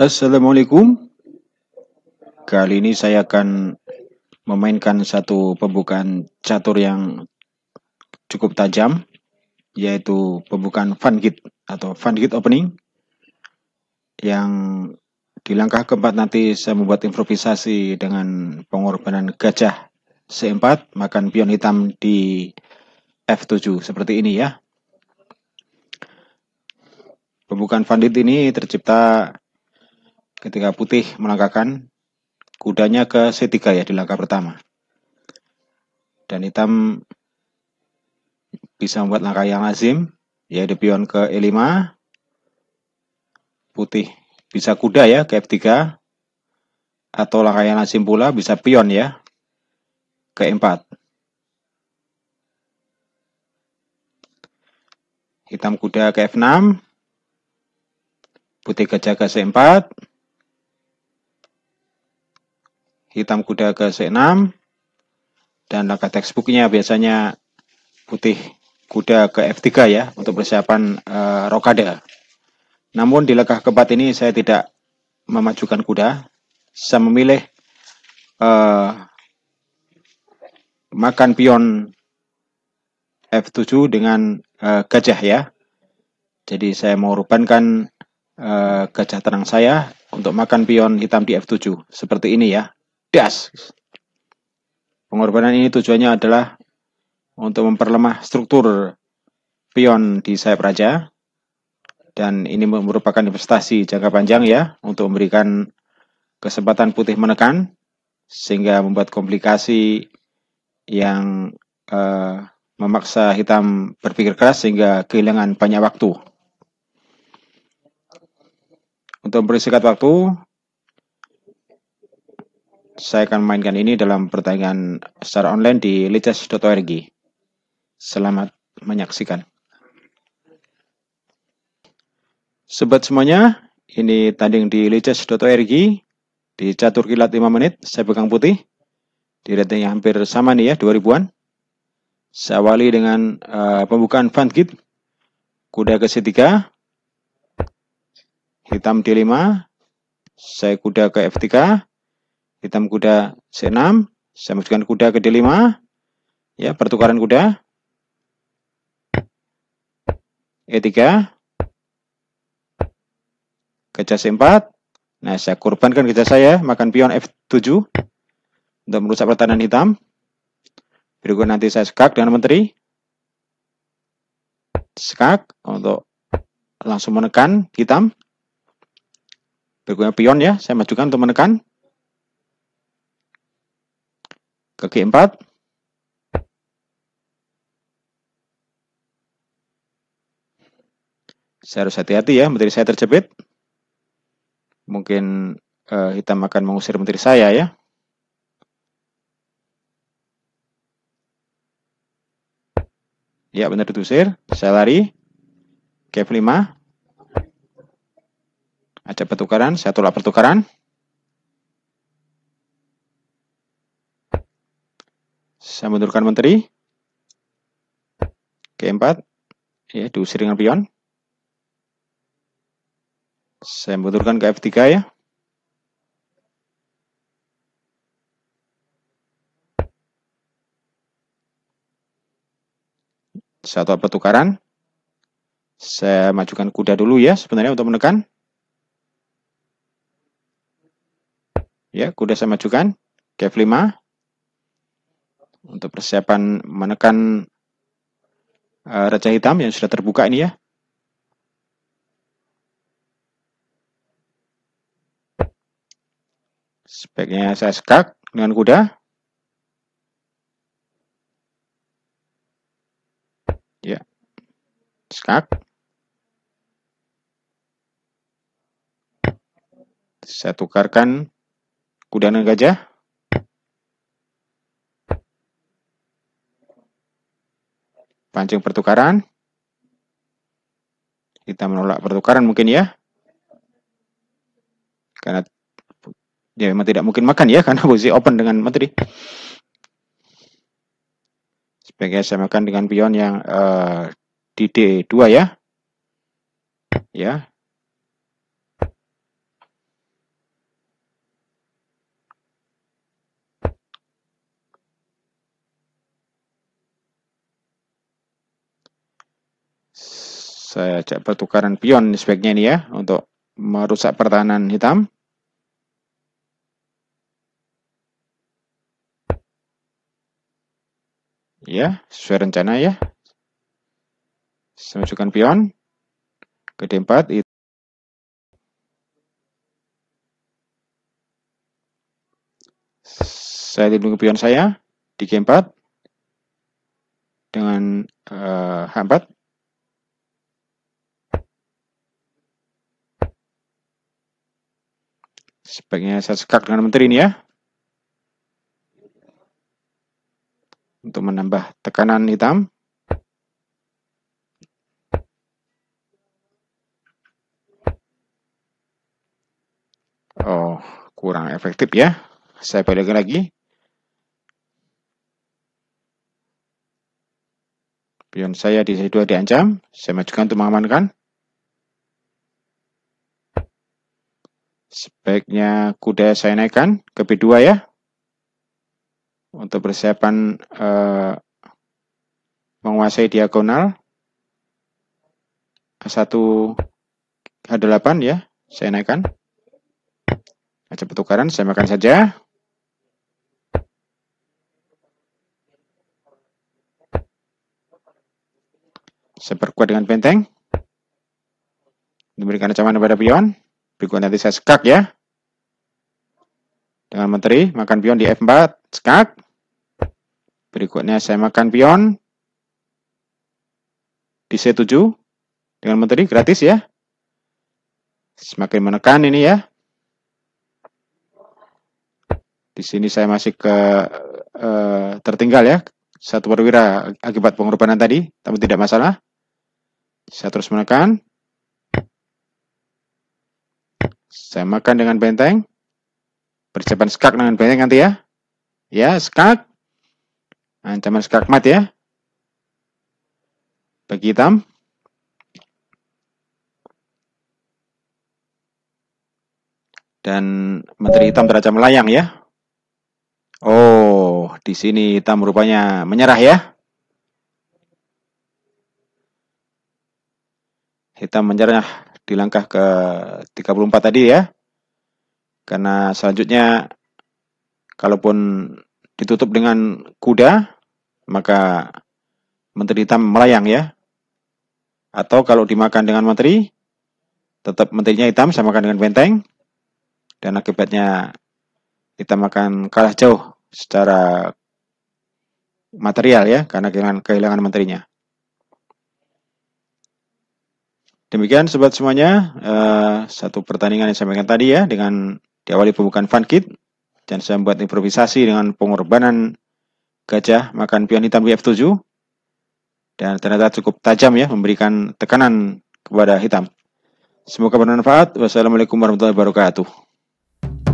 Assalamualaikum. Kali ini saya akan memainkan satu pembukaan catur yang cukup tajam, yaitu pembukaan fun git atau fun git opening. Yang di langkah keempat nanti saya membuat improvisasi dengan pengorbanan gajah C4 makan pion hitam di F7 seperti ini ya. Pembukaan fun git ini tercipta ketika putih melangkahkan kudanya ke C3 ya di langkah pertama. Dan hitam bisa membuat langkah yang ya yaitu pion ke E5, putih bisa kuda ya ke F3, atau langkah yang lazim pula bisa pion ya ke E4. Hitam kuda ke F6, putih gajah ke C4, hitam kuda ke C6 dan langkah textbooknya biasanya putih kuda ke F3 ya untuk persiapan e, rokade. Namun di langkah keempat ini saya tidak memajukan kuda, saya memilih e, makan pion F7 dengan e, gajah ya. Jadi saya rubankan e, gajah tenang saya untuk makan pion hitam di F7 seperti ini ya das. Pengorbanan ini tujuannya adalah untuk memperlemah struktur pion di sayap raja dan ini merupakan investasi jangka panjang ya untuk memberikan kesempatan putih menekan sehingga membuat komplikasi yang uh, memaksa hitam berpikir keras sehingga kehilangan banyak waktu. Untuk mempersingkat waktu, saya akan mainkan ini dalam pertandingan secara online di lichess.org. Selamat menyaksikan. Sobat semuanya, ini tanding di lichess.org di catur kilat 5 menit, saya pegang putih. Di ratingnya hampir sama nih ya, 2000-an. Saya awali dengan uh, pembukaan fan kit. Kuda ke C3. Hitam D5. Saya kuda ke F3 hitam kuda C6, saya masukkan kuda ke D5, ya pertukaran kuda, E3, gajah C4, nah saya korbankan gajah saya, makan pion F7, untuk merusak pertahanan hitam, berikut nanti saya skak dengan menteri, skak untuk langsung menekan hitam, berikutnya pion ya, saya majukan untuk menekan, Kaki empat. Saya harus hati-hati ya, menteri saya terjepit. Mungkin uh, hitam akan mengusir menteri saya ya. Ya benar ditusir. Saya lari. kf 5. Ada pertukaran. Saya tolak pertukaran. Saya mundurkan menteri. G4. Ya, diusir dengan pion. Saya mundurkan ke F3 ya. Satu pertukaran. Saya majukan kuda dulu ya sebenarnya untuk menekan. Ya, kuda saya majukan. ke f 5 untuk persiapan menekan eh, raja hitam yang sudah terbuka ini ya. Sebaiknya saya skak dengan kuda. Ya, skak. Saya tukarkan kuda dengan gajah. pancing pertukaran. Kita menolak pertukaran mungkin ya. Karena dia memang tidak mungkin makan ya karena posisi open dengan menteri. Sebagai saya makan dengan pion yang uh, di D2 ya. Ya, Saya ajak pertukaran pion speknya ini ya untuk merusak pertahanan hitam. Ya, sesuai rencana ya. Saya masukkan pion ke D4 itu saya lindungi pion saya di G4 dengan uh, eh, H4 Sebaiknya saya sekak dengan menteri ini ya. Untuk menambah tekanan hitam. Oh, kurang efektif ya. Saya balik lagi. Pion saya di situ diancam. Saya majukan untuk mengamankan. Sebaiknya kuda saya naikkan ke B2 ya. Untuk persiapan eh, menguasai diagonal. A1 H8 ya, saya naikkan. Aja pertukaran, saya makan saja. Saya perkuat dengan benteng. Diberikan ancaman kepada pion. Berikut nanti saya skak ya. Dengan menteri, makan pion di F4, skak. Berikutnya saya makan pion di C7. Dengan menteri, gratis ya. Semakin menekan ini ya. Di sini saya masih ke uh, tertinggal ya. Satu perwira akibat pengorbanan tadi, tapi tidak masalah. Saya terus menekan saya makan dengan benteng. Percepatan skak dengan benteng nanti ya. Ya, skak. Ancaman skak mat ya. Bagi hitam. Dan menteri hitam terancam melayang ya. Oh, di sini hitam rupanya menyerah ya. Hitam menyerah di langkah ke 34 tadi ya. Karena selanjutnya kalaupun ditutup dengan kuda maka menteri hitam melayang ya. Atau kalau dimakan dengan menteri tetap menterinya hitam sama dengan benteng dan akibatnya hitam akan kalah jauh secara material ya karena kehilangan, kehilangan menterinya. Demikian sobat semuanya, uh, satu pertandingan yang saya sampaikan tadi ya dengan diawali pembukaan fun kit dan saya membuat improvisasi dengan pengorbanan gajah makan pion hitam bf 7 dan ternyata cukup tajam ya memberikan tekanan kepada hitam. Semoga bermanfaat. Wassalamualaikum warahmatullahi wabarakatuh.